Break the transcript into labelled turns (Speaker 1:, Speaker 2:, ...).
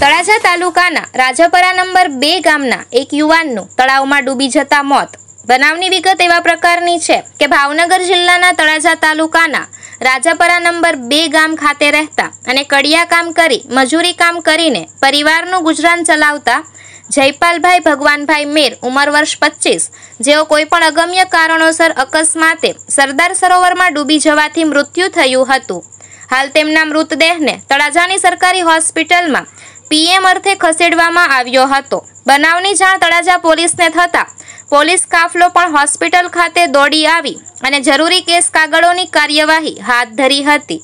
Speaker 1: તળાજા તાલુકાના રાજાપરા નંબર બે ગામના એક યુવાનનું તળાવમાં ડૂબી જતા મોત બનાવની વિગત એવા પ્રકારની છે કે ભાવનગર જિલ્લાના તળાજા તાલુકાના રાજાપરા નંબર બે ગામ ખાતે રહેતા અને કડિયા કામ કરી મજૂરી કામ કરીને પરિવારનું ગુજરાન ચલાવતા જયપાલભાઈ ભગવાનભાઈ મેર ઉંમર વર્ષ પચીસ જેઓ કોઈપણ અગમ્ય કારણોસર અકસ્માતે સરદાર સરોવરમાં ડૂબી જવાથી મૃત્યુ થયું હતું હાલ તેમના મૃતદેહને તળાજાની સરકારી હોસ્પિટલમાં પીએમ અર્થે ખસેડવામાં આવ્યો હતો બનાવની જાણ તળાજા પોલીસને થતાં પોલીસ કાફલો પણ હોસ્પિટલ ખાતે દોડી આવી અને જરૂરી કેસ કાગળોની કાર્યવાહી હાથ ધરી હતી